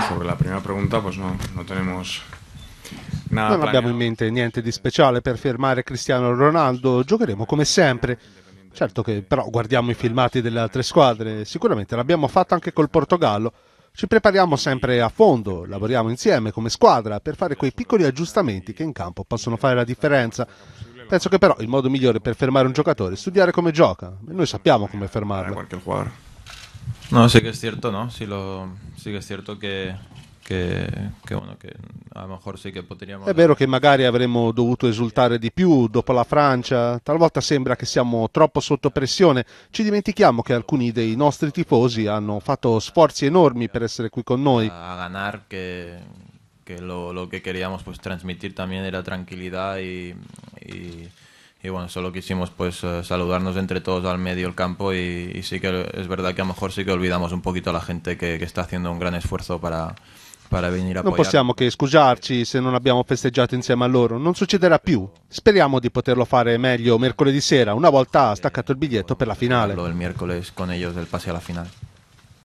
Ah. sobre la primera pregunta, pues no, no tenemos nada. Non abbiamo in mente niente di speciale per fermare Cristiano Ronaldo, giocheremo come sempre. Certo che però guardiamo i filmati delle altre squadre, sicuramente l'abbiamo fatto anche col Portogallo. Ci prepariamo sempre a fondo, lavoriamo insieme come squadra per fare quei piccoli aggiustamenti che in campo possono fare la differenza. Penso che però il modo migliore per fermare un giocatore è studiare come gioca. Noi sappiamo come fermarlo. Eh, qualche No, sí que es cierto, ¿no? Sí, lo, sí que es cierto que, che, che, uno, che a lo mejor sì che potremmo... È vero che magari avremmo dovuto esultare di più dopo la Francia, talvolta sembra che siamo troppo sotto pressione, ci dimentichiamo che alcuni dei nostri tifosi hanno fatto sforzi enormi per essere qui con noi. A ganar che, che lo, lo che queríamos pues, transmitir también era tranquilidad y, y bueno, solo quisimos pues eh, saludarnos entre todos al medio del campo y, sí que es verdad que a lo mejor sí que olvidamos un poquito a la gente que, está haciendo un gran esfuerzo para, para venire a Non possiamo che scusarci se non abbiamo festeggiato insieme a loro, non succederà più. Speriamo di poterlo fare meglio mercoledì sera, una volta staccato il biglietto per la finale. Lo del miércoles con ellos del pase la final.